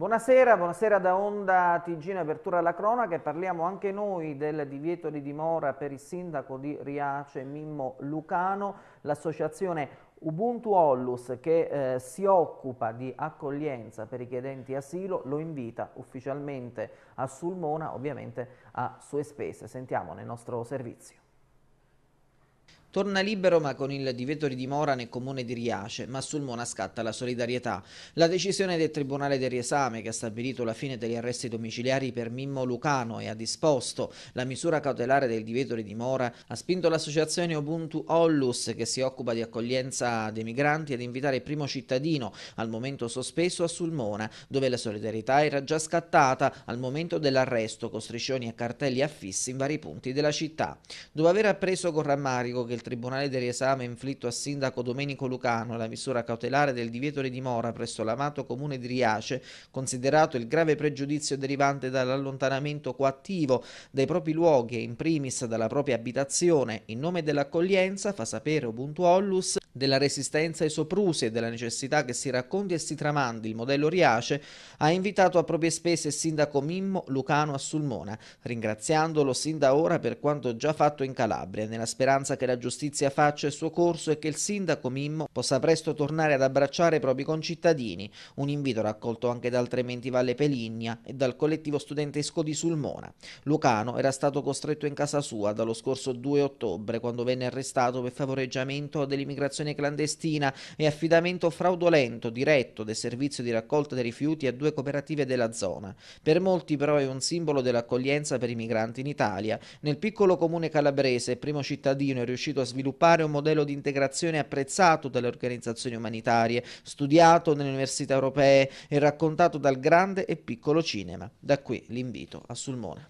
Buonasera, buonasera da Onda TG in apertura alla cronaca e parliamo anche noi del divieto di dimora per il sindaco di Riace Mimmo Lucano, l'associazione Ubuntu Ollus che eh, si occupa di accoglienza per i chiedenti asilo lo invita ufficialmente a Sulmona, ovviamente a sue spese. Sentiamo nel nostro servizio. Torna libero ma con il divieto di dimora nel comune di Riace, ma sul Mona scatta la solidarietà. La decisione del Tribunale del Riesame che ha stabilito la fine degli arresti domiciliari per Mimmo Lucano e ha disposto la misura cautelare del divieto di dimora ha spinto l'associazione Ubuntu Ollus che si occupa di accoglienza dei migranti ad invitare il primo cittadino al momento sospeso a Sulmona, dove la solidarietà era già scattata al momento dell'arresto con striscioni e cartelli affissi in vari punti della città. Dopo aver appreso con rammarico che il del Tribunale del riesame inflitto a sindaco Domenico Lucano la misura cautelare del divieto di dimora presso l'amato comune di Riace, considerato il grave pregiudizio derivante dall'allontanamento coattivo dai propri luoghi e in primis dalla propria abitazione, in nome dell'accoglienza, fa sapere Ubuntu della resistenza ai soprusi e della necessità che si racconti e si tramandi il modello Riace, ha invitato a proprie spese il sindaco Mimmo Lucano a Sulmona, ringraziandolo sin da ora per quanto già fatto in Calabria, nella speranza che la giustizia giustizia faccia il suo corso e che il sindaco Mimmo possa presto tornare ad abbracciare i propri concittadini, un invito raccolto anche da Trementi Valle Peligna e dal collettivo studentesco di Sulmona. Lucano era stato costretto in casa sua dallo scorso 2 ottobre quando venne arrestato per favoreggiamento dell'immigrazione clandestina e affidamento fraudolento diretto del servizio di raccolta dei rifiuti a due cooperative della zona. Per molti però è un simbolo dell'accoglienza per i migranti in Italia. Nel piccolo comune calabrese primo cittadino è riuscito aiuta a sviluppare un modello di integrazione apprezzato dalle organizzazioni umanitarie, studiato nelle università europee e raccontato dal grande e piccolo cinema. Da qui l'invito a Sulmona.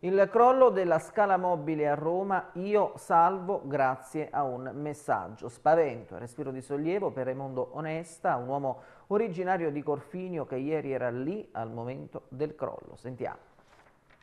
Il crollo della scala mobile a Roma, io salvo grazie a un messaggio. Spavento e respiro di sollievo per Raimondo Onesta, un uomo originario di Corfinio che ieri era lì al momento del crollo. Sentiamo.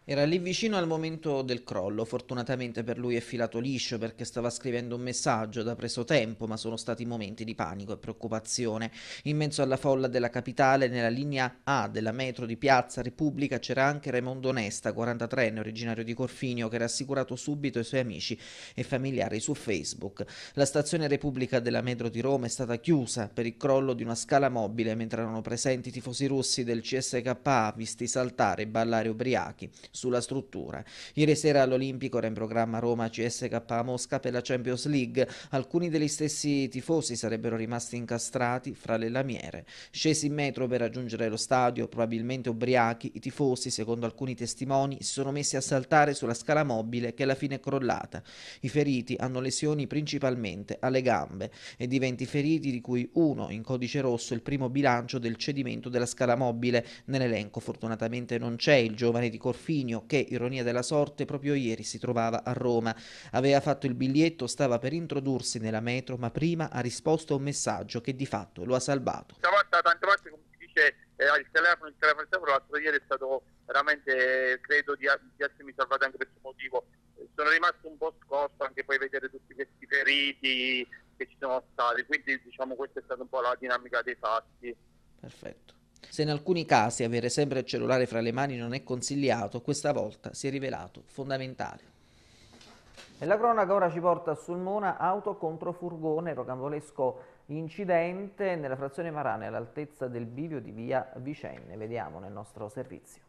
Era lì vicino al momento del crollo, fortunatamente per lui è filato liscio perché stava scrivendo un messaggio ed ha preso tempo, ma sono stati momenti di panico e preoccupazione. In mezzo alla folla della capitale, nella linea A della metro di Piazza Repubblica, c'era anche Raimondo Nesta, 43enne, originario di Corfinio, che ha rassicurato subito i suoi amici e familiari su Facebook. La stazione Repubblica della metro di Roma è stata chiusa per il crollo di una scala mobile mentre erano presenti tifosi russi del CSKA visti saltare e ballare ubriachi sulla struttura. Ieri sera all'Olimpico era in programma Roma CSK Mosca per la Champions League. Alcuni degli stessi tifosi sarebbero rimasti incastrati fra le lamiere. Scesi in metro per raggiungere lo stadio, probabilmente ubriachi, i tifosi, secondo alcuni testimoni, si sono messi a saltare sulla scala mobile che alla fine è crollata. I feriti hanno lesioni principalmente alle gambe e di 20 feriti di cui uno in codice rosso il primo bilancio del cedimento della scala mobile. Nell'elenco fortunatamente non c'è il giovane di Corfino Mourinho che, ironia della sorte, proprio ieri si trovava a Roma. Aveva fatto il biglietto, stava per introdursi nella metro, ma prima ha risposto a un messaggio che di fatto lo ha salvato. Stavolta tante volte, come si dice, eh, il telefono, il telefono, il telefono, l'altro ieri è stato veramente, credo di, di essermi salvato anche per questo motivo. Sono rimasto un po' scosso anche poi vedere tutti questi feriti che ci sono stati, quindi diciamo questa è stata un po' la dinamica dei fatti. Perfetto. Se in alcuni casi avere sempre il cellulare fra le mani non è consigliato, questa volta si è rivelato fondamentale. E la cronaca ora ci porta a Sulmona, auto contro furgone, rocambolesco incidente nella frazione Marane all'altezza del bivio di via Vicenne. Vediamo nel nostro servizio.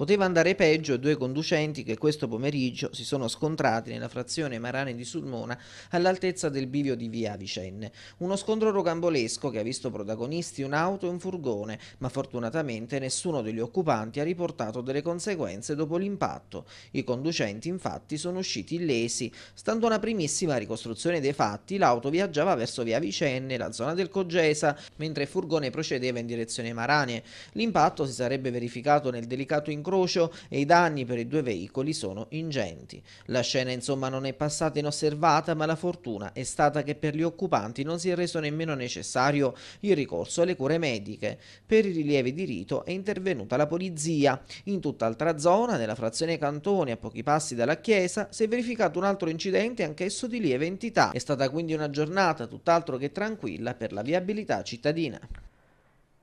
Poteva andare peggio due conducenti che questo pomeriggio si sono scontrati nella frazione Marane di Sulmona all'altezza del bivio di via Vicenne. Uno scontro rocambolesco che ha visto protagonisti un'auto e un furgone, ma fortunatamente nessuno degli occupanti ha riportato delle conseguenze dopo l'impatto. I conducenti infatti sono usciti illesi. Stando a una primissima ricostruzione dei fatti, l'auto viaggiava verso via Vicenne, la zona del Cogesa, mentre il furgone procedeva in direzione Marane. L'impatto si sarebbe verificato nel delicato incontro incrocio e i danni per i due veicoli sono ingenti. La scena insomma non è passata inosservata ma la fortuna è stata che per gli occupanti non si è reso nemmeno necessario il ricorso alle cure mediche. Per i rilievi di rito è intervenuta la polizia. In tutt'altra zona, nella frazione Cantoni a pochi passi dalla chiesa, si è verificato un altro incidente anch'esso di lieve entità. È stata quindi una giornata tutt'altro che tranquilla per la viabilità cittadina.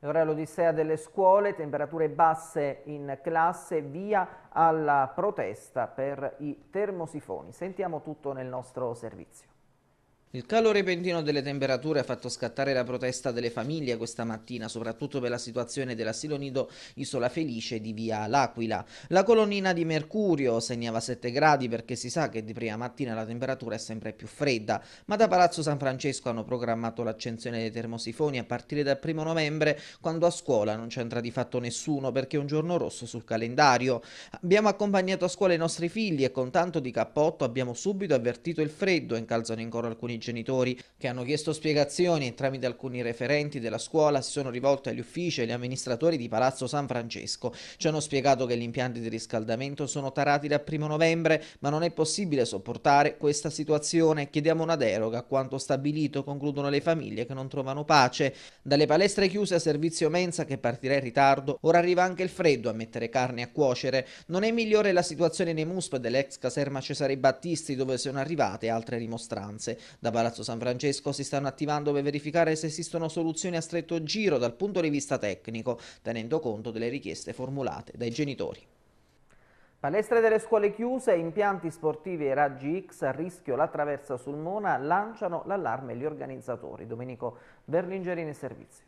Ora l'odissea delle scuole, temperature basse in classe, via alla protesta per i termosifoni. Sentiamo tutto nel nostro servizio. Il calore repentino delle temperature ha fatto scattare la protesta delle famiglie questa mattina, soprattutto per la situazione dell'asilo nido Isola Felice di via L'Aquila. La colonnina di mercurio segnava 7 gradi perché si sa che di prima mattina la temperatura è sempre più fredda, ma da Palazzo San Francesco hanno programmato l'accensione dei termosifoni a partire dal primo novembre, quando a scuola non c'entra di fatto nessuno perché è un giorno rosso sul calendario. Abbiamo accompagnato a scuola i nostri figli e con tanto di cappotto abbiamo subito avvertito il freddo, incalzano in coro alcuni genitori che hanno chiesto spiegazioni e tramite alcuni referenti della scuola si sono rivolti agli uffici e agli amministratori di Palazzo San Francesco. Ci hanno spiegato che gli impianti di riscaldamento sono tarati dal primo novembre, ma non è possibile sopportare questa situazione. Chiediamo una deroga a quanto stabilito, concludono le famiglie che non trovano pace. Dalle palestre chiuse a servizio mensa che partirà in ritardo, ora arriva anche il freddo a mettere carne a cuocere. Non è migliore la situazione nei MUSP dell'ex caserma Cesare Battisti dove sono arrivate altre rimostranze. Da Palazzo San Francesco si stanno attivando per verificare se esistono soluzioni a stretto giro dal punto di vista tecnico, tenendo conto delle richieste formulate dai genitori. Palestre delle scuole chiuse, impianti sportivi e raggi X a rischio la traversa sul Mona lanciano l'allarme gli organizzatori. Domenico Berlingerini, servizi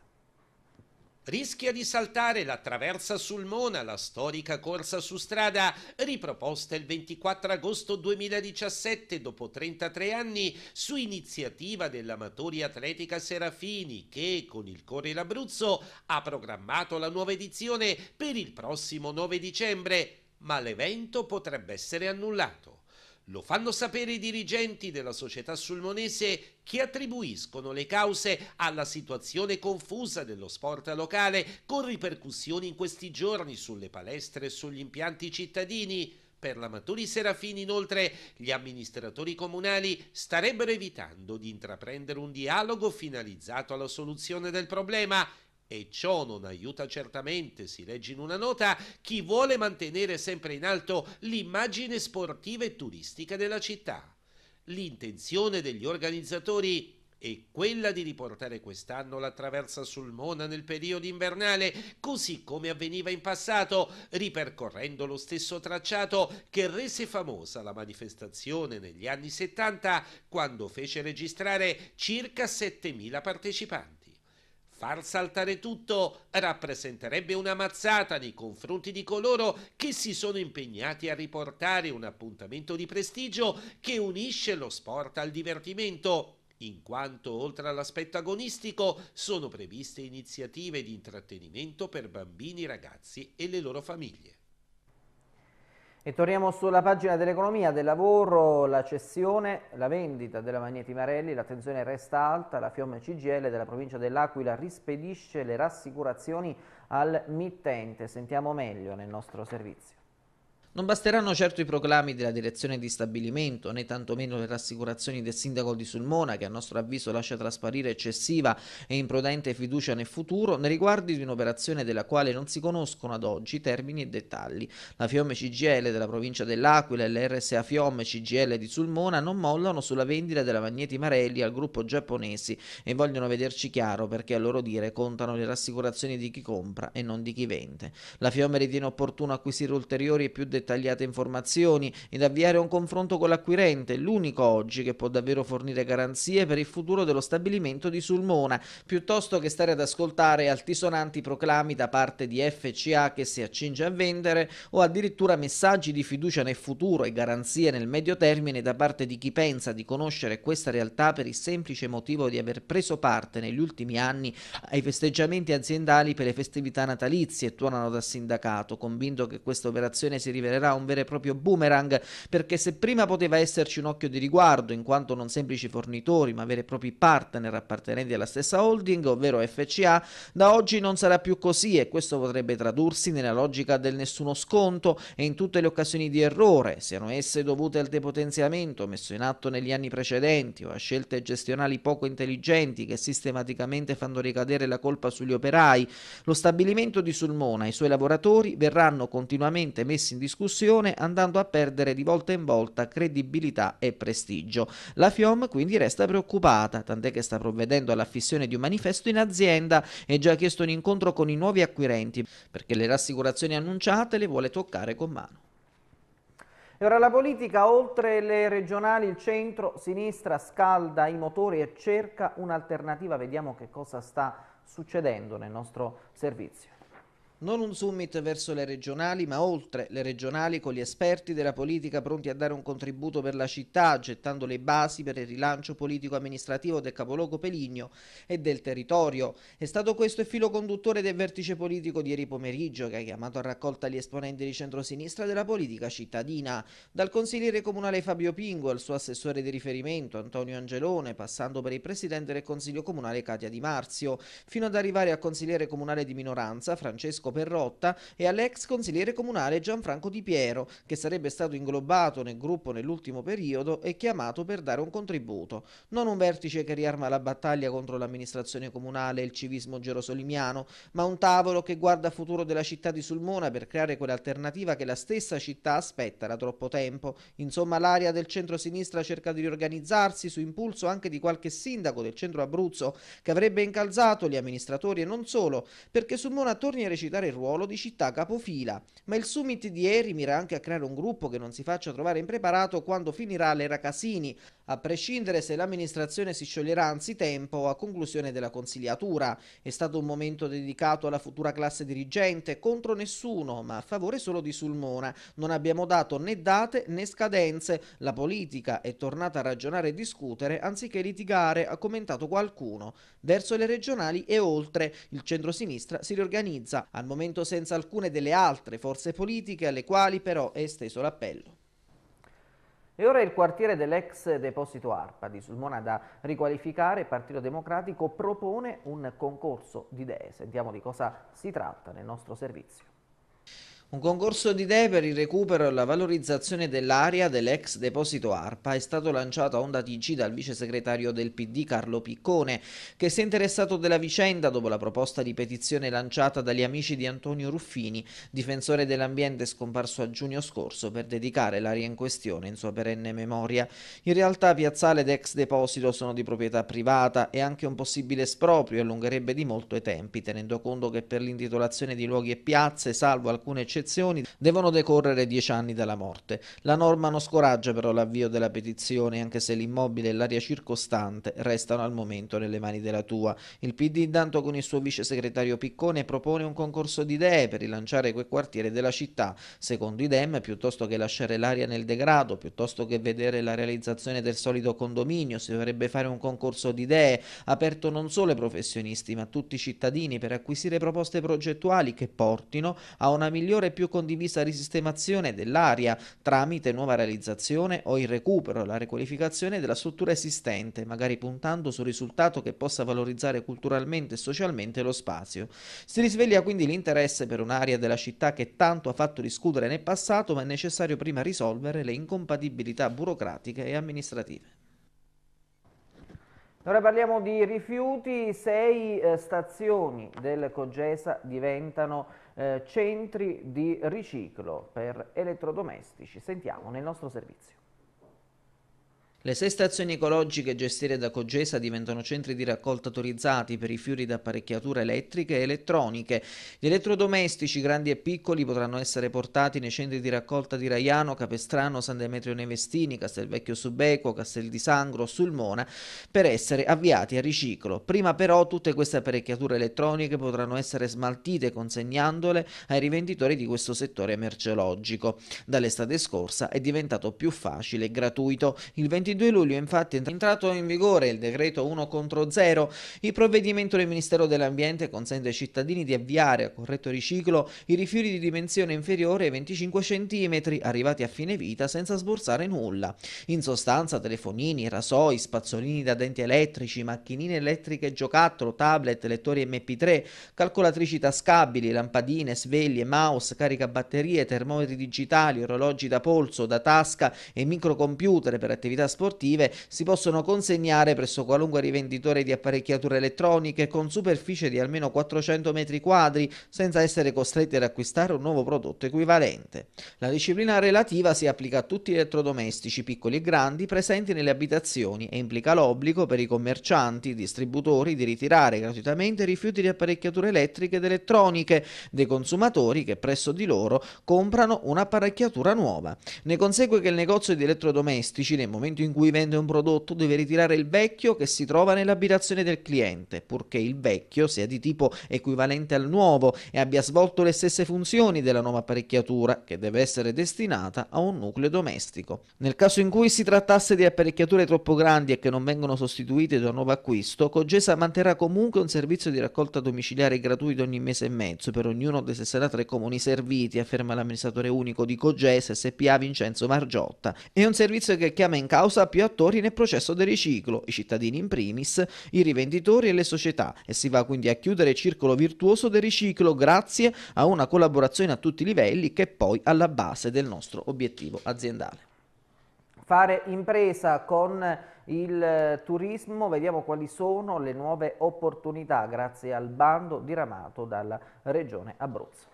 rischia di saltare la traversa Sulmona, la storica corsa su strada, riproposta il 24 agosto 2017 dopo 33 anni su iniziativa dell'amatori atletica Serafini che con il Corre l'Abruzzo ha programmato la nuova edizione per il prossimo 9 dicembre, ma l'evento potrebbe essere annullato. Lo fanno sapere i dirigenti della società sulmonese che attribuiscono le cause alla situazione confusa dello sport locale con ripercussioni in questi giorni sulle palestre e sugli impianti cittadini. Per l'Amatori Serafini, inoltre, gli amministratori comunali starebbero evitando di intraprendere un dialogo finalizzato alla soluzione del problema e ciò non aiuta certamente, si legge in una nota, chi vuole mantenere sempre in alto l'immagine sportiva e turistica della città. L'intenzione degli organizzatori è quella di riportare quest'anno la traversa sul Mona nel periodo invernale, così come avveniva in passato, ripercorrendo lo stesso tracciato che rese famosa la manifestazione negli anni 70 quando fece registrare circa 7.000 partecipanti. Far saltare tutto rappresenterebbe una mazzata nei confronti di coloro che si sono impegnati a riportare un appuntamento di prestigio che unisce lo sport al divertimento in quanto oltre all'aspetto agonistico sono previste iniziative di intrattenimento per bambini, ragazzi e le loro famiglie. E torniamo sulla pagina dell'economia, del lavoro, la cessione, la vendita della Magneti Marelli, l'attenzione resta alta, la Fiume CGL della provincia dell'Aquila rispedisce le rassicurazioni al mittente, sentiamo meglio nel nostro servizio. Non basteranno certo i proclami della direzione di stabilimento, né tantomeno le rassicurazioni del sindaco di Sulmona, che a nostro avviso lascia trasparire eccessiva e imprudente fiducia nel futuro, nei riguardi di un'operazione della quale non si conoscono ad oggi termini e dettagli. La Fiome CGL della provincia dell'Aquila e l'RSA Fiome CGL di Sulmona non mollano sulla vendita della Magneti Marelli al gruppo giapponesi e vogliono vederci chiaro perché a loro dire contano le rassicurazioni di chi compra e non di chi vende. La Fiome ritiene opportuno acquisire ulteriori e più dettagli dettagliate informazioni ed avviare un confronto con l'acquirente, l'unico oggi che può davvero fornire garanzie per il futuro dello stabilimento di Sulmona, piuttosto che stare ad ascoltare altisonanti proclami da parte di FCA che si accinge a vendere o addirittura messaggi di fiducia nel futuro e garanzie nel medio termine da parte di chi pensa di conoscere questa realtà per il semplice motivo di aver preso parte negli ultimi anni ai festeggiamenti aziendali per le festività natalizie, tuonano da sindacato, convinto che questa operazione si rivelerà rivelerà un vero e proprio boomerang perché se prima poteva esserci un occhio di riguardo in quanto non semplici fornitori ma veri e propri partner appartenenti alla stessa holding, ovvero FCA, da oggi non sarà più così e questo potrebbe tradursi nella logica del nessuno sconto e in tutte le occasioni di errore, siano esse dovute al depotenziamento messo in atto negli anni precedenti o a scelte gestionali poco intelligenti che sistematicamente fanno ricadere la colpa sugli operai, lo stabilimento di Sulmona e i suoi lavoratori verranno continuamente messi in discussione discussione andando a perdere di volta in volta credibilità e prestigio. La FIOM quindi resta preoccupata, tant'è che sta provvedendo alla fissione di un manifesto in azienda e già ha chiesto un incontro con i nuovi acquirenti, perché le rassicurazioni annunciate le vuole toccare con mano. E ora la politica, oltre le regionali, il centro-sinistra scalda i motori e cerca un'alternativa. Vediamo che cosa sta succedendo nel nostro servizio. Non un summit verso le regionali, ma oltre le regionali con gli esperti della politica pronti a dare un contributo per la città, gettando le basi per il rilancio politico-amministrativo del capoluogo Peligno e del territorio. È stato questo il filo conduttore del vertice politico di ieri pomeriggio che ha chiamato a raccolta gli esponenti di centrosinistra della politica cittadina, dal consigliere comunale Fabio Pingo al suo assessore di riferimento Antonio Angelone, passando per il presidente del consiglio comunale Katia Di Marzio, fino ad arrivare al consigliere comunale di minoranza Francesco Francesco Perrotta e all'ex consigliere comunale Gianfranco Di Piero, che sarebbe stato inglobato nel gruppo nell'ultimo periodo e chiamato per dare un contributo. Non un vertice che riarma la battaglia contro l'amministrazione comunale e il civismo gerosolimiano, ma un tavolo che guarda al futuro della città di Sulmona per creare quell'alternativa che la stessa città aspetta da troppo tempo. Insomma, l'area del centro-sinistra cerca di riorganizzarsi su impulso anche di qualche sindaco del centro Abruzzo che avrebbe incalzato gli amministratori e non solo, perché Sulmona torni a recitare aumentare il ruolo di città capofila, ma il summit di ieri mira anche a creare un gruppo che non si faccia trovare impreparato quando finirà l'era Casini, a prescindere se l'amministrazione si scioglierà anzitempo a conclusione della consigliatura. È stato un momento dedicato alla futura classe dirigente, contro nessuno, ma a favore solo di Sulmona. Non abbiamo dato né date né scadenze. La politica è tornata a ragionare e discutere anziché litigare, ha commentato qualcuno. Verso le regionali e oltre, il centro-sinistra si riorganizza, al momento senza alcune delle altre forze politiche alle quali però è esteso l'appello. E ora il quartiere dell'ex deposito ARPA di Sulmona da riqualificare, il Partito Democratico propone un concorso di idee. Sentiamo di cosa si tratta nel nostro servizio. Un concorso di idee per il recupero e la valorizzazione dell'area dell'ex deposito ARPA è stato lanciato a Onda TG dal vice segretario del PD Carlo Piccone, che si è interessato della vicenda dopo la proposta di petizione lanciata dagli amici di Antonio Ruffini, difensore dell'ambiente scomparso a giugno scorso per dedicare l'area in questione in sua perenne memoria. In realtà piazzale ed ex deposito sono di proprietà privata e anche un possibile esproprio allungherebbe di molto i tempi, tenendo conto che per l'intitolazione di luoghi e piazze, salvo alcune eccezioni, eccezioni devono decorrere dieci anni dalla morte. La norma non scoraggia però l'avvio della petizione anche se l'immobile e l'aria circostante restano al momento nelle mani della tua. Il PD intanto con il suo vice segretario Piccone propone un concorso di idee per rilanciare quel quartiere della città. Secondo i DEM piuttosto che lasciare l'aria nel degrado, piuttosto che vedere la realizzazione del solito condominio, si dovrebbe fare un concorso di idee aperto non solo ai professionisti ma a tutti i cittadini per acquisire proposte progettuali che portino a una migliore sempre più condivisa risistemazione dell'aria tramite nuova realizzazione o il recupero, la riqualificazione della struttura esistente, magari puntando sul risultato che possa valorizzare culturalmente e socialmente lo spazio. Si risveglia quindi l'interesse per un'area della città che tanto ha fatto discutere nel passato, ma è necessario prima risolvere le incompatibilità burocratiche e amministrative. Ora parliamo di rifiuti, sei eh, stazioni del Cogesa diventano eh, centri di riciclo per elettrodomestici. Sentiamo nel nostro servizio. Le sei stazioni ecologiche gestite da Cogesa diventano centri di raccolta autorizzati per i fiori da apparecchiature elettriche e elettroniche. Gli elettrodomestici grandi e piccoli potranno essere portati nei centri di raccolta di Raiano, Capestrano, San Demetrio Nevestini, Castelvecchio Subeco, Castel di Sangro, Sulmona per essere avviati a riciclo. Prima però tutte queste apparecchiature elettroniche potranno essere smaltite consegnandole ai rivenditori di questo settore merceologico. Dall'estate scorsa è diventato più facile e gratuito. Il 20 22 luglio infatti è entrato in vigore il decreto 1 contro 0. Il provvedimento del Ministero dell'Ambiente consente ai cittadini di avviare a corretto riciclo i rifiuti di dimensione inferiore ai 25 cm arrivati a fine vita senza sborsare nulla. In sostanza telefonini, rasoi, spazzolini da denti elettrici, macchinine elettriche giocattolo, tablet, lettori MP3, calcolatrici tascabili, lampadine, sveglie, mouse, caricabatterie, termometri digitali, orologi da polso, da tasca e microcomputer per attività sportive sportive si possono consegnare presso qualunque rivenditore di apparecchiature elettroniche con superficie di almeno 400 metri quadri senza essere costretti ad acquistare un nuovo prodotto equivalente. La disciplina relativa si applica a tutti gli elettrodomestici piccoli e grandi presenti nelle abitazioni e implica l'obbligo per i commercianti, distributori di ritirare gratuitamente rifiuti di apparecchiature elettriche ed elettroniche dei consumatori che presso di loro comprano un'apparecchiatura nuova. Ne consegue che il negozio di elettrodomestici nel momento in in cui vende un prodotto deve ritirare il vecchio che si trova nell'abitazione del cliente, purché il vecchio sia di tipo equivalente al nuovo e abbia svolto le stesse funzioni della nuova apparecchiatura che deve essere destinata a un nucleo domestico. Nel caso in cui si trattasse di apparecchiature troppo grandi e che non vengono sostituite da un nuovo acquisto, Cogesa manterrà comunque un servizio di raccolta domiciliare gratuito ogni mese e mezzo per ognuno dei 63 comuni serviti, afferma l'amministratore unico di Cogesa SPA Vincenzo Margiotta. È un servizio che chiama in causa causa più attori nel processo del riciclo, i cittadini in primis, i rivenditori e le società e si va quindi a chiudere il circolo virtuoso del riciclo grazie a una collaborazione a tutti i livelli che è poi alla base del nostro obiettivo aziendale. Fare impresa con il turismo, vediamo quali sono le nuove opportunità grazie al bando diramato dalla Regione Abruzzo.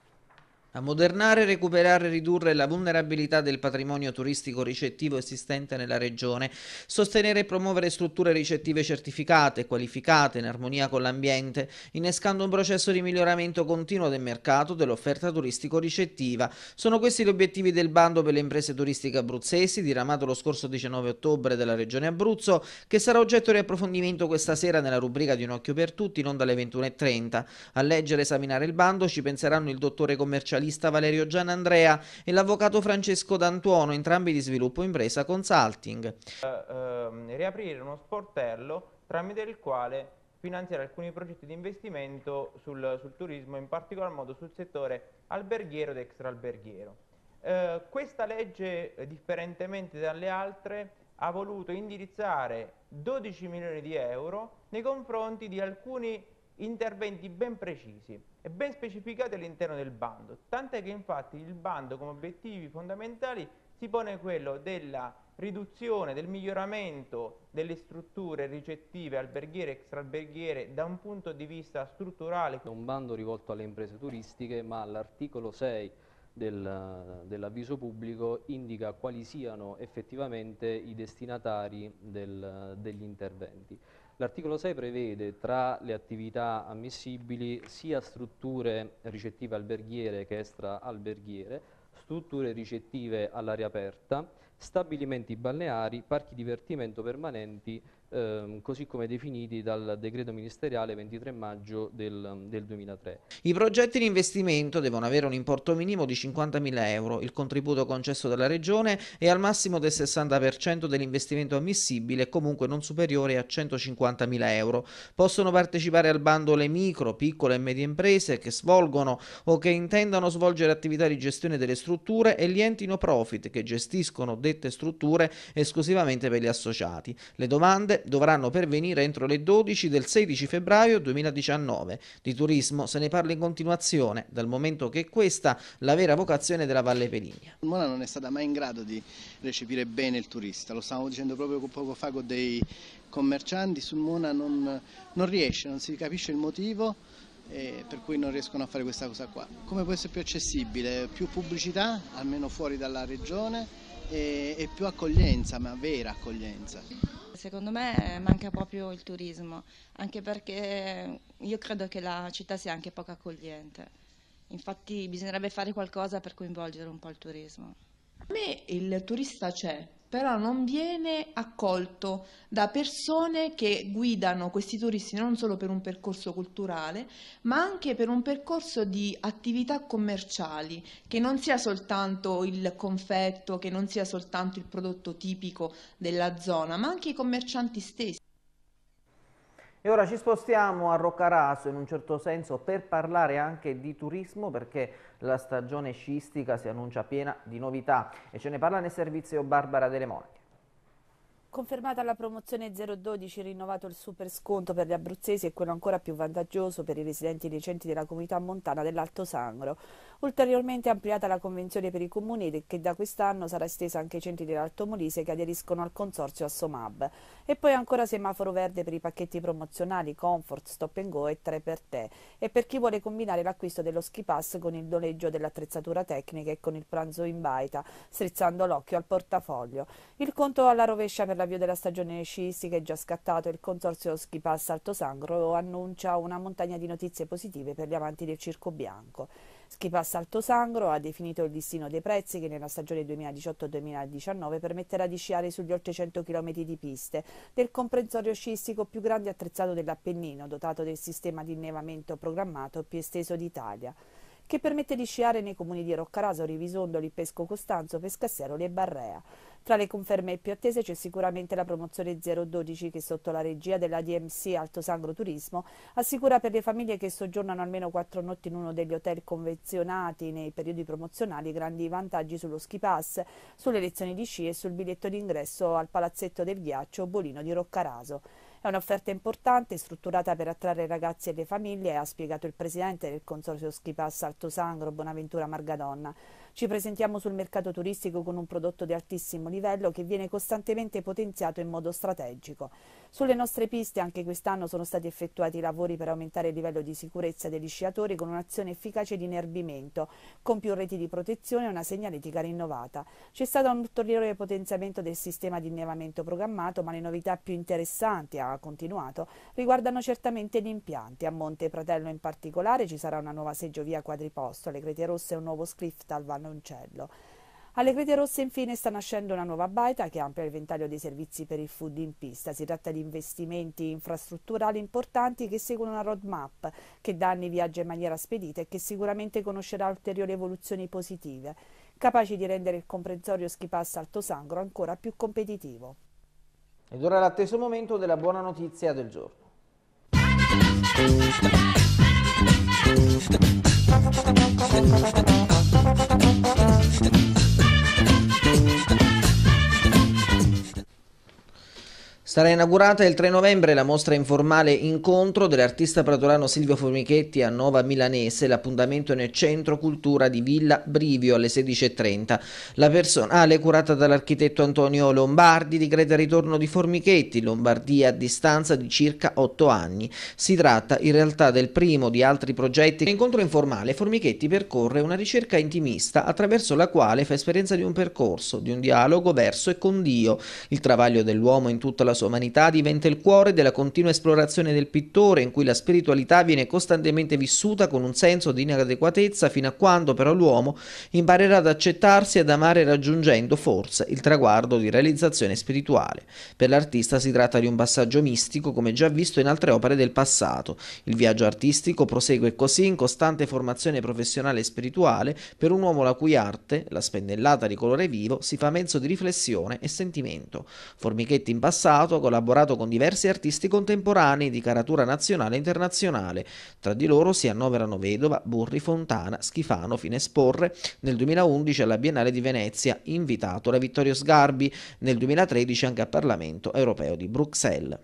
Ammodernare, recuperare e ridurre la vulnerabilità del patrimonio turistico ricettivo esistente nella regione. Sostenere e promuovere strutture ricettive certificate, e qualificate, in armonia con l'ambiente, innescando un processo di miglioramento continuo del mercato dell'offerta turistico-ricettiva. Sono questi gli obiettivi del bando per le imprese turistiche abruzzesi, diramato lo scorso 19 ottobre dalla regione Abruzzo, che sarà oggetto di approfondimento questa sera nella rubrica di Un occhio per tutti, non dalle 21.30. A leggere e esaminare il bando ci penseranno il dottore commercialista commercialista Valerio Gianandrea e l'avvocato Francesco D'Antuono, entrambi di Sviluppo Impresa Consulting. Uh, uh, riaprire uno sportello tramite il quale finanziare alcuni progetti di investimento sul, sul, turismo, in particolar modo sul settore alberghiero ed extraalberghiero. Eh, questa legge, eh, differentemente dalle altre, ha voluto indirizzare 12 milioni di euro nei confronti di alcuni interventi ben precisi è ben specificata all'interno del bando, tant'è che infatti il bando come obiettivi fondamentali si pone quello della riduzione, del miglioramento delle strutture ricettive alberghiere e extraalberghiere da un punto di vista strutturale. È un bando rivolto alle imprese turistiche, ma l'articolo 6 del, dell'avviso pubblico indica quali siano effettivamente i destinatari del, degli interventi. L'articolo 6 prevede tra le attività ammissibili sia strutture ricettive alberghiere che extra-alberghiere, strutture ricettive all'aria aperta, stabilimenti balneari, parchi divertimento permanenti ehm, così come definiti dal decreto ministeriale 23 maggio del, del 2003. I progetti di investimento devono avere un importo minimo di 50.000 euro, il contributo concesso dalla Regione è al massimo del 60% dell'investimento ammissibile comunque non superiore a 150.000 euro. Possono partecipare al bando le micro, piccole e medie imprese che svolgono o che intendano svolgere attività di gestione delle strutture e gli enti no profit che gestiscono dette strutture esclusivamente per gli associati. Le domande dovranno pervenire entro le 12 del 16 febbraio 2019. Di turismo se ne parla in continuazione, dal momento che questa è la vera vocazione della Valle Peligna. Mona non è stata mai in grado di recepire bene il turista, lo stavamo dicendo proprio poco fa con dei commercianti, sul Mona non, non riesce, non si capisce il motivo per cui non riescono a fare questa cosa qua. Come può essere più accessibile? Più pubblicità, almeno fuori dalla regione, e più accoglienza, ma vera accoglienza. Secondo me eh, manca proprio il turismo, anche perché eh, io credo che la città sia anche poco accogliente. Infatti bisognerebbe fare qualcosa per coinvolgere un po' il turismo. A me il turista c'è, però non viene accolto da persone che guidano questi turisti non solo per un percorso culturale, ma anche per un percorso di attività commerciali, che non sia soltanto il confetto, che non sia soltanto il prodotto tipico della zona, ma anche i commercianti stessi. E ora ci spostiamo a Roccaraso in un certo senso per parlare anche di turismo perché la stagione sciistica si annuncia piena di novità e ce ne parla nel servizio Barbara Delle Monache. Confermata la promozione 012, rinnovato il super sconto per gli abruzzesi e quello ancora più vantaggioso per i residenti dei della comunità montana dell'Alto Sangro. Ulteriormente ampliata la convenzione per i comuni che da quest'anno sarà estesa anche ai centri dell'Alto Molise che aderiscono al consorzio Assomab. E poi ancora semaforo verde per i pacchetti promozionali Comfort, Stop and Go e 3 per 3 e per chi vuole combinare l'acquisto dello ski pass con il doleggio dell'attrezzatura tecnica e con il pranzo in baita, strizzando l'occhio al portafoglio. Il conto alla rovescia per l'avvio della stagione sciistica è già scattato e il consorzio Ski Pass Alto Sangro annuncia una montagna di notizie positive per gli amanti del Circo Bianco. Schipa Salto Sangro ha definito il listino dei prezzi che nella stagione 2018-2019 permetterà di sciare sugli oltre 100 km di piste del comprensorio sciistico più grande e attrezzato dell'Appennino, dotato del sistema di innevamento programmato più esteso d'Italia che permette di sciare nei comuni di Roccaraso, Rivisondoli, Pesco Costanzo, Pescassero e Barrea. Tra le conferme più attese c'è sicuramente la promozione 012 che sotto la regia della DMC Alto Sangro Turismo assicura per le famiglie che soggiornano almeno quattro notti in uno degli hotel convenzionati nei periodi promozionali grandi vantaggi sullo ski pass, sulle lezioni di sci e sul biglietto d'ingresso al palazzetto del ghiaccio Bolino di Roccaraso. È un'offerta importante, strutturata per attrarre ragazzi e le famiglie, ha spiegato il presidente del consorzio Skipass Alto Sangro Bonaventura Margadonna. Ci presentiamo sul mercato turistico con un prodotto di altissimo livello che viene costantemente potenziato in modo strategico. Sulle nostre piste anche quest'anno sono stati effettuati lavori per aumentare il livello di sicurezza degli sciatori con un'azione efficace di inerbimento, con più reti di protezione e una segnaletica rinnovata. C'è stato un ulteriore potenziamento del sistema di innevamento programmato, ma le novità più interessanti, ha continuato, riguardano certamente gli impianti. A Monte Pratello in particolare ci sarà una nuova seggiovia quadriposto, le crete rosse e un nuovo script al Van Canoncello. Alle Crete Rosse infine sta nascendo una nuova baita che amplia il ventaglio dei servizi per il food in pista. Si tratta di investimenti infrastrutturali importanti che seguono una roadmap che da anni viaggia in maniera spedita e che sicuramente conoscerà ulteriori evoluzioni positive, capaci di rendere il comprensorio Schipass Alto Sangro ancora più competitivo. Ed ora l'atteso momento della buona notizia del giorno. Thank Sarà inaugurata il 3 novembre la mostra informale Incontro dell'artista pratolano Silvio Formichetti a Nova Milanese, l'appuntamento nel Centro Cultura di Villa Brivio alle 16.30. La personale curata dall'architetto Antonio Lombardi di Greta ritorno di Formichetti Lombardia a distanza di circa 8 anni. Si tratta in realtà del primo di altri progetti. Nell'incontro informale Formichetti percorre una ricerca intimista attraverso la quale fa esperienza di un percorso, di un dialogo verso e con Dio, il travaglio dell'uomo in tutta la sua sua umanità diventa il cuore della continua esplorazione del pittore, in cui la spiritualità viene costantemente vissuta con un senso di inadeguatezza, fino a quando però l'uomo imparerà ad accettarsi e ad amare raggiungendo forse il traguardo di realizzazione spirituale. Per l'artista si tratta di un passaggio mistico, come già visto in altre opere del passato. Il viaggio artistico prosegue così in costante formazione professionale e spirituale per un uomo la cui arte, la spennellata di colore vivo, si fa mezzo di riflessione e sentimento. Formichetti in passato passato collaborato con diversi artisti contemporanei di caratura nazionale e internazionale. Tra di loro si annoverano Vedova, Burri, Fontana, Schifano, Finesporre, nel 2011 alla Biennale di Venezia, invitato da Vittorio Sgarbi, nel 2013 anche al Parlamento europeo di Bruxelles.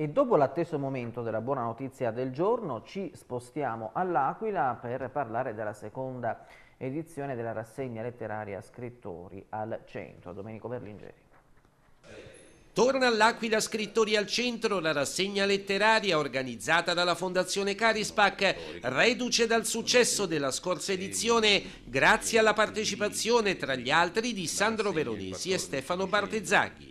E dopo l'atteso momento della buona notizia del giorno ci spostiamo all'Aquila per parlare della seconda edizione della rassegna letteraria Scrittori al Centro. Domenico Berlingeri. Torna all'Aquila Scrittori al Centro la rassegna letteraria organizzata dalla Fondazione Carispac, reduce dal successo della scorsa edizione grazie alla partecipazione tra gli altri di Sandro Veronesi e Stefano Bartezzaghi.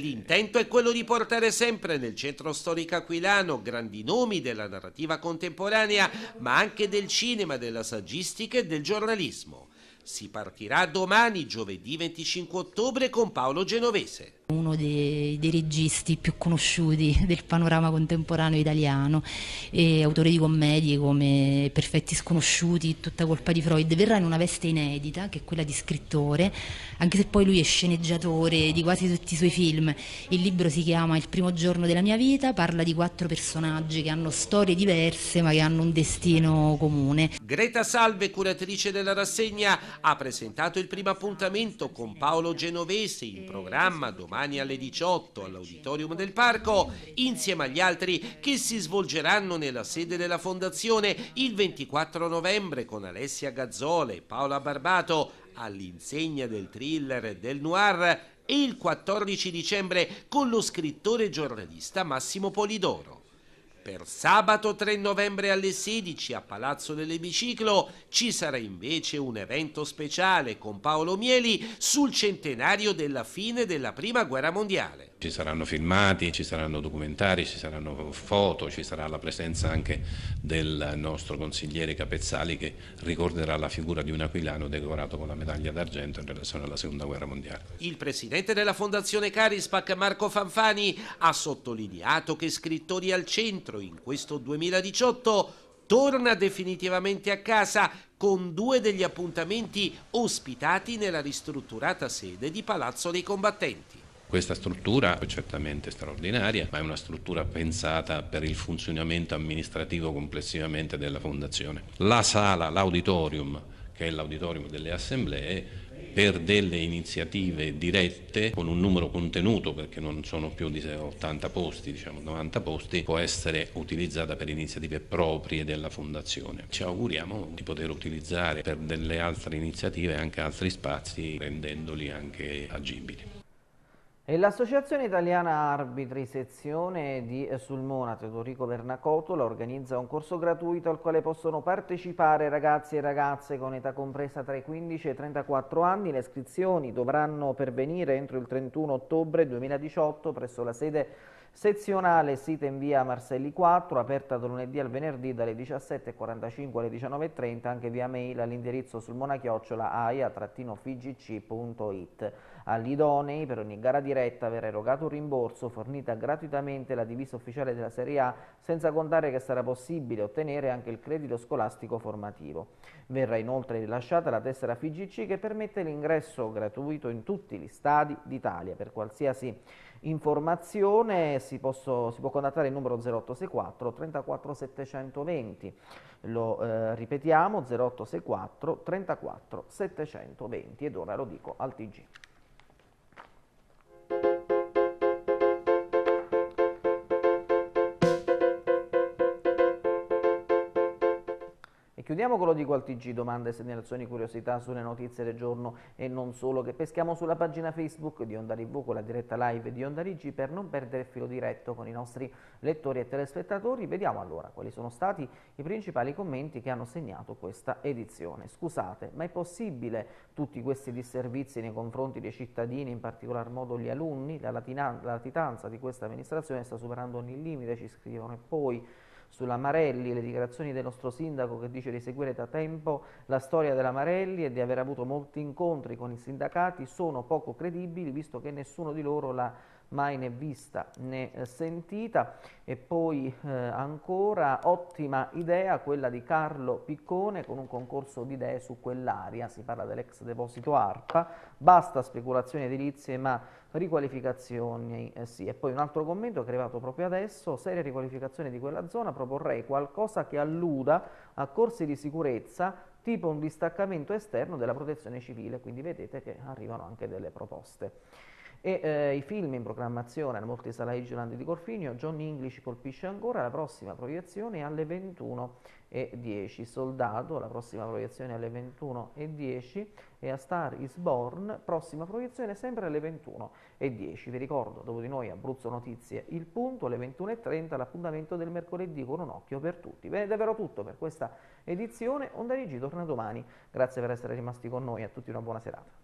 L'intento è quello di portare sempre nel centro storico aquilano grandi nomi della narrativa contemporanea, ma anche del cinema, della saggistica e del giornalismo. Si partirà domani, giovedì 25 ottobre, con Paolo Genovese uno dei, dei, registi più conosciuti del panorama contemporaneo italiano e autore di commedie come Perfetti sconosciuti, Tutta colpa di Freud, verrà in una veste inedita che è quella di scrittore, anche se poi lui è sceneggiatore di quasi tutti i suoi film. Il libro si chiama Il primo giorno della mia vita, parla di quattro personaggi che hanno storie diverse ma che hanno un destino comune. Greta Salve, curatrice della rassegna, ha presentato il primo appuntamento con Paolo Genovese in programma domani domani alle 18 all'Auditorium del Parco, insieme agli altri che si svolgeranno nella sede della Fondazione il 24 novembre con Alessia Gazzole e Paola Barbato all'insegna del thriller e del noir e il 14 dicembre con lo scrittore e giornalista Massimo Polidoro. Per sabato 3 novembre alle 16 a Palazzo dell'Emiciclo ci sarà invece un evento speciale con Paolo Mieli sul centenario della fine della Prima Guerra Mondiale. Ci saranno filmati, ci saranno documentari, ci saranno foto, ci sarà la presenza anche del nostro consigliere Capezzali che ricorderà la figura di un aquilano decorato con la medaglia d'argento in relazione alla Seconda Guerra Mondiale. Il presidente della Fondazione Carispac Marco Fanfani ha sottolineato che scrittori al centro peraltro in questo 2018 torna definitivamente a casa con due degli appuntamenti ospitati nella ristrutturata sede di Palazzo dei Combattenti. Questa struttura è certamente straordinaria, ma è una struttura pensata per il funzionamento amministrativo complessivamente della Fondazione. La sala, l'auditorium, che è l'auditorium delle assemblee, per delle iniziative dirette con un numero contenuto perché non sono più di 80 posti, diciamo 90 posti, può essere utilizzata per iniziative proprie della fondazione. Ci auguriamo di poter utilizzare per delle altre iniziative anche altri spazi rendendoli anche agibili. L'Associazione Italiana Arbitri Sezione di eh, Sulmona Teodorico Bernacotola organizza un corso gratuito al quale possono partecipare ragazzi e ragazze con età compresa tra i 15 e i 34 anni. Le iscrizioni dovranno pervenire entro il 31 ottobre 2018 presso la sede Sezionale sita in via Marselli 4, aperta da lunedì al venerdì dalle 17.45 alle 19.30, anche via mail all'indirizzo sul monachiocciola aia-fgc.it. Agli idonei per ogni gara diretta verrà erogato un rimborso, fornita gratuitamente la divisa ufficiale della Serie A, senza contare che sarà possibile ottenere anche il credito scolastico formativo. Verrà inoltre rilasciata la tessera FGC che permette l'ingresso gratuito in tutti gli stadi d'Italia per qualsiasi informazione si, posso, si può contattare il numero 0864 34 720. Lo eh, ripetiamo 0864 34 720 ed ora lo dico al TG. E chiudiamo con lo dico al TG, domande, segnalazioni, curiosità sulle notizie del giorno e non solo che peschiamo sulla pagina Facebook di Onda TV con la diretta live di Onda Rigi per non perdere filo diretto con i nostri lettori e telespettatori. Vediamo allora quali sono stati i principali commenti che hanno segnato questa edizione. Scusate, ma è possibile tutti questi disservizi nei confronti dei cittadini, in particolar modo gli alunni? La, la latitanza di questa amministrazione sta superando ogni limite, ci scrivono e poi sulla Marelli, le dichiarazioni del nostro sindaco che dice di seguire da tempo la storia della Marelli e di aver avuto molti incontri con i sindacati sono poco credibili visto che nessuno di loro l'ha mai né vista né eh, sentita e poi eh, ancora ottima idea quella di Carlo Piccone con un concorso di idee su quell'area, si parla dell'ex deposito ARPA, basta speculazioni edilizie ma riqualificazioni. Eh sì. E poi un altro commento che è arrivato proprio adesso, serie riqualificazioni di quella zona, proporrei qualcosa che alluda a corsi di sicurezza tipo un distaccamento esterno della protezione civile, quindi vedete che arrivano anche delle proposte. E eh, i film in programmazione alla Multisala Giolandi di Corfinio, John English colpisce ancora, la prossima proiezione è alle 21.10, Soldato, la prossima proiezione è alle 21.10 e a Star is Born, prossima proiezione sempre alle 21.10. Vi ricordo, dopo di noi Abruzzo Notizie, il punto, alle 21.30 l'appuntamento del mercoledì con un occhio per tutti. Bene, davvero tutto per questa edizione, Onda Rigi torna domani. Grazie per essere rimasti con noi, a tutti una buona serata.